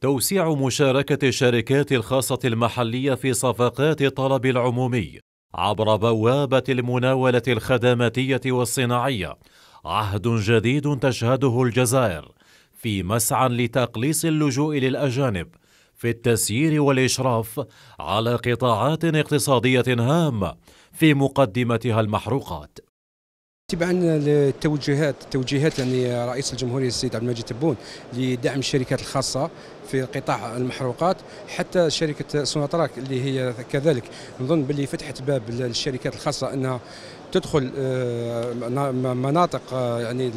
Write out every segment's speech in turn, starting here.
توسيع مشاركة الشركات الخاصة المحلية في صفقات الطلب العمومي عبر بوابة المناولة الخدماتية والصناعية عهد جديد تشهده الجزائر في مسعى لتقليص اللجوء للأجانب في التسيير والإشراف على قطاعات اقتصادية هامة في مقدمتها المحروقات تبعا للتوجيهات التوجيهات يعني رئيس الجمهوريه السيد عبد المجيد تبون لدعم الشركات الخاصه في قطاع المحروقات حتى شركه سوناطراك اللي هي كذلك نظن باللي فتحت باب للشركات الخاصه انها تدخل آه، مناطق آه، يعني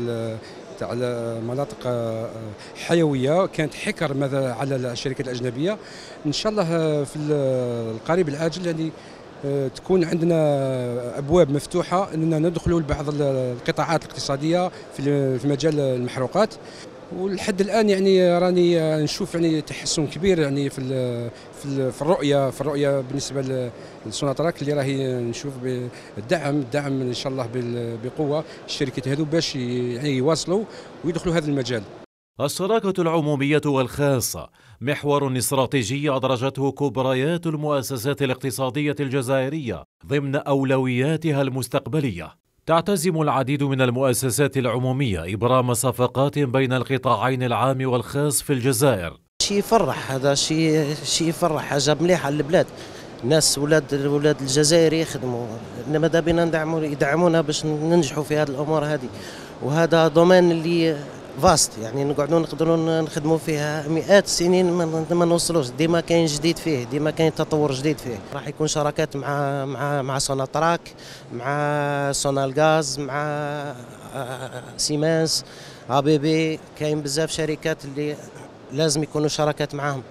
على مناطق آه، حيويه كانت حكر ماذا على الشركات الاجنبيه ان شاء الله في القريب العاجل يعني آه، تكون عندنا ابواب مفتوحه اننا ندخلوا لبعض القطاعات الاقتصاديه في مجال المحروقات ولحد الان يعني راني نشوف يعني تحسن كبير يعني في في, الرؤيه في الرؤيه بالنسبه لسوناتراك اللي راهي نشوف الدعم الدعم ان شاء الله بقوه الشركات هذو باش يعني يواصلوا ويدخلوا هذا المجال الشراكة العمومية والخاصة محور استراتيجي أدرجته كبريات المؤسسات الاقتصادية الجزائرية ضمن أولوياتها المستقبلية. تعتزم العديد من المؤسسات العمومية إبرام صفقات بين القطاعين العام والخاص في الجزائر. شيء يفرح هذا شيء شيء يفرح حاجة مليحة للبلاد. ناس ولاد ولاد الجزائر يخدموا انما بنا ندعموا يدعمونا باش ننجحوا في هذه الامور هذه وهذا دومين اللي فاست يعني نقعدوا نقدروا نخدموا فيها مئات السنين ما نوصلوش ديما كاين جديد فيه ديما كاين تطور جديد فيه راح يكون شراكات مع مع مع سوناتراك مع سونالغاز مع سيمانس آه، بي كاين بزاف شركات اللي لازم يكونوا شراكات معاهم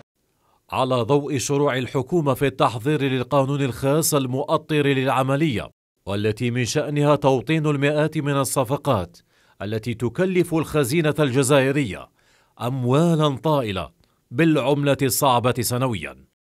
على ضوء شروع الحكومة في التحضير للقانون الخاص المؤطر للعملية والتي من شأنها توطين المئات من الصفقات التي تكلف الخزينة الجزائرية أموالا طائلة بالعملة الصعبة سنوياً